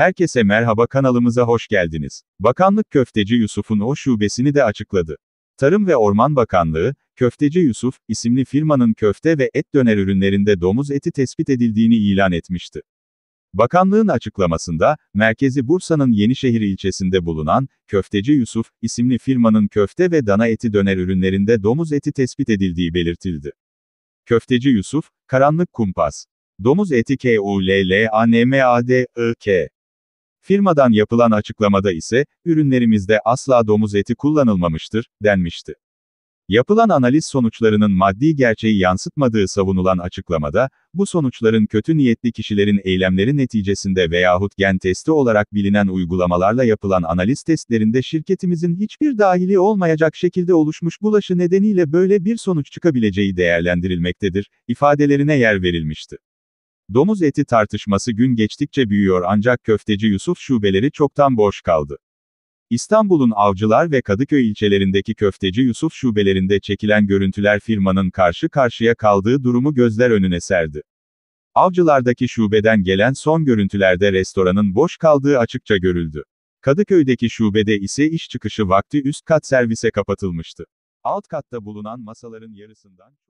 Herkese merhaba kanalımıza hoş geldiniz. Bakanlık Köfteci Yusuf'un o şubesini de açıkladı. Tarım ve Orman Bakanlığı, Köfteci Yusuf isimli firmanın köfte ve et döner ürünlerinde domuz eti tespit edildiğini ilan etmişti. Bakanlığın açıklamasında, merkezi Bursa'nın Yenişehir ilçesinde bulunan Köfteci Yusuf isimli firmanın köfte ve dana eti döner ürünlerinde domuz eti tespit edildiği belirtildi. Köfteci Yusuf, Karanlık Kumpas. Domuz eti K U L L A A N M D I K. Firmadan yapılan açıklamada ise, ürünlerimizde asla domuz eti kullanılmamıştır, denmişti. Yapılan analiz sonuçlarının maddi gerçeği yansıtmadığı savunulan açıklamada, bu sonuçların kötü niyetli kişilerin eylemleri neticesinde veyahut gen testi olarak bilinen uygulamalarla yapılan analiz testlerinde şirketimizin hiçbir dahili olmayacak şekilde oluşmuş bulaşı nedeniyle böyle bir sonuç çıkabileceği değerlendirilmektedir, ifadelerine yer verilmişti. Domuz eti tartışması gün geçtikçe büyüyor ancak köfteci Yusuf şubeleri çoktan boş kaldı. İstanbul'un Avcılar ve Kadıköy ilçelerindeki köfteci Yusuf şubelerinde çekilen görüntüler firmanın karşı karşıya kaldığı durumu gözler önüne serdi. Avcılardaki şubeden gelen son görüntülerde restoranın boş kaldığı açıkça görüldü. Kadıköy'deki şubede ise iş çıkışı vakti üst kat servise kapatılmıştı. Alt katta bulunan masaların yarısından